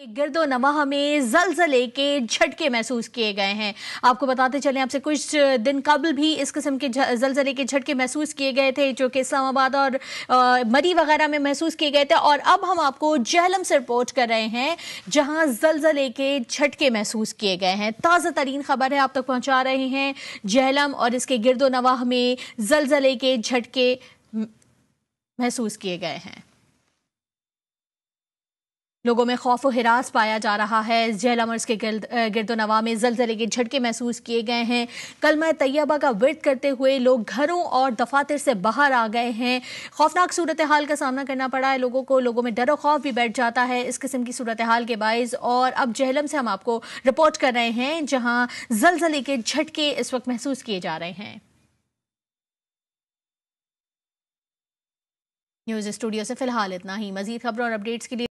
गिरदो नमह में जलजले के झटके महसूस किए गए हैं आपको बताते चले आपसे कुछ दिन कबल भी इस किस्म के जलजले के झटके महसूस किए गए थे जो कि इस्लामाबाद और मरी वगैरह में महसूस किए गए थे और अब हम आपको जहलम से रिपोर्ट कर रहे हैं जहां जलजले के झटके महसूस किए गए हैं ताज़ा तरीन खबर है आप तक पहुँचा रहे हैं जहलम और इसके गिरदो नवाह में जलजले के झटके महसूस किए गए हैं लोगों में खौफ और हिरास पाया जा रहा है जेल अमर्स के गिर्द गिरदोनवा में जलजले के झटके महसूस किए गए हैं कलमा तैयबा का विरत करते हुए लोग घरों और दफातर से बाहर आ गए हैं खौफनाक सूरत हाल का सामना करना पड़ा है लोगों को लोगों में डर और खौफ भी बैठ जाता है इस किस्म की सूरत हाल के बायस और अब जहलम से हम आपको रिपोर्ट कर रहे हैं जहाँ जलजले के झटके इस वक्त महसूस किए जा रहे हैं न्यूज स्टूडियो से फिलहाल इतना ही मजीद खबरों और अपडेट्स के लिए